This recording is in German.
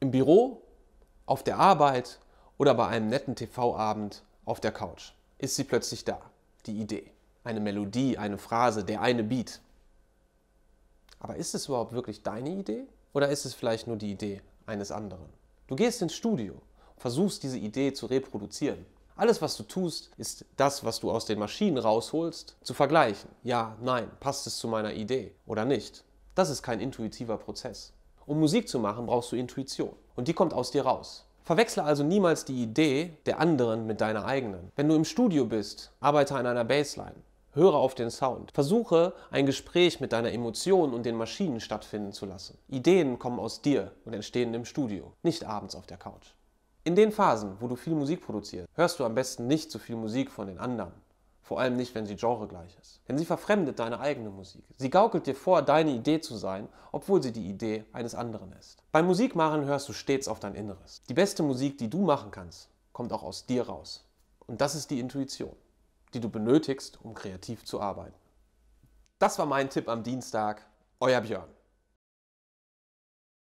Im Büro, auf der Arbeit oder bei einem netten TV-Abend auf der Couch ist sie plötzlich da, die Idee. Eine Melodie, eine Phrase, der eine Beat. Aber ist es überhaupt wirklich deine Idee oder ist es vielleicht nur die Idee eines anderen? Du gehst ins Studio versuchst diese Idee zu reproduzieren. Alles, was du tust, ist das, was du aus den Maschinen rausholst, zu vergleichen. Ja, nein, passt es zu meiner Idee oder nicht? Das ist kein intuitiver Prozess. Um Musik zu machen, brauchst du Intuition. Und die kommt aus dir raus. Verwechsle also niemals die Idee der anderen mit deiner eigenen. Wenn du im Studio bist, arbeite an einer Bassline. Höre auf den Sound. Versuche, ein Gespräch mit deiner Emotion und den Maschinen stattfinden zu lassen. Ideen kommen aus dir und entstehen im Studio, nicht abends auf der Couch. In den Phasen, wo du viel Musik produzierst, hörst du am besten nicht so viel Musik von den anderen. Vor allem nicht, wenn sie genregleich ist. Denn sie verfremdet deine eigene Musik. Sie gaukelt dir vor, deine Idee zu sein, obwohl sie die Idee eines anderen ist. Beim Musikmachen hörst du stets auf dein Inneres. Die beste Musik, die du machen kannst, kommt auch aus dir raus. Und das ist die Intuition, die du benötigst, um kreativ zu arbeiten. Das war mein Tipp am Dienstag. Euer Björn.